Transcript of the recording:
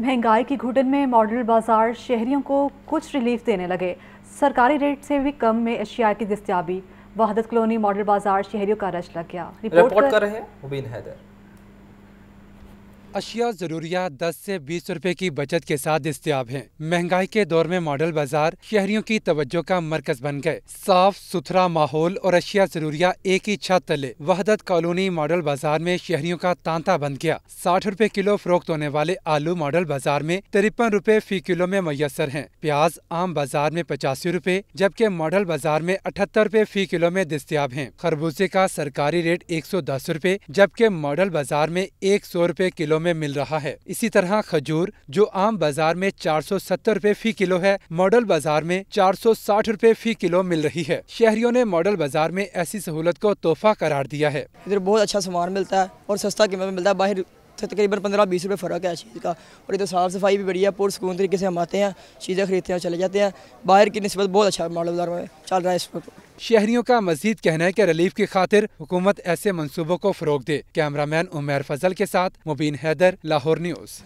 महंगाई की घुटन में मॉडल बाजार शहरियों को कुछ रिलीफ देने लगे सरकारी रेट से भी कम में अशिया की दस्तियाबी वहादत कॉलोनी मॉडल बाजार शहरियों का रश लग गया रिपोर्ट, रिपोर्ट कर, कर रहे हैं अशिया जरूरिया 10 से 20 रुपए की बचत के साथ दस्तियाब हैं। महंगाई के दौर में मॉडल बाजार शहरियों की तवज्जो का मरकज बन गए साफ सुथरा माहौल और अशिया जरूरिया एक ही छत तले वहदत कॉलोनी मॉडल बाजार में शहरियों का तांता बन गया साठ रूपए किलो फरोख्त होने वाले आलू मॉडल बाजार में तिरपन रूपए फी किलो में मैसर है प्याज आम बाजार में पचासी रूपए जबकि मॉडल बाजार में अठहत्तर रूपए फी किलो में दस्तियाब है खरबूजे का सरकारी रेट एक सौ दस रूपए जबकि मॉडल बाजार में एक सौ रुपए किलो में मिल रहा है इसी तरह खजूर जो आम बाजार में चार सौ सत्तर रूपए फी किलो है मॉडल बाजार में चार सौ साठ रूपए फी किलो मिल रही है शहरियों ने मॉडल बाजार में ऐसी सहूलत को तोहफा करार दिया है इधर बहुत अच्छा सामान मिलता है और सस्ता कीमत में मिलता है बाहर तो तकरीबन पंद्रह बीस रुपये फ़र्क है चीज़ का और इधर तो साफ़ सफाई भी बढ़िया पूरे सुकून तरीके से हम आते हैं चीज़ें खरीदते हैं चले जाते हैं बाहर की नस्बत बहुत अच्छा मॉडल बाजार में चल रहा है इस वक्त शहरियों का मजीद कहना है कि रिलीफ की खातिर हुकूमत ऐसे मनसूबों को फ़रोग दे कैमरा मैन उमेर फजल के साथ मुबीन हैदर लाहौर न्यूज़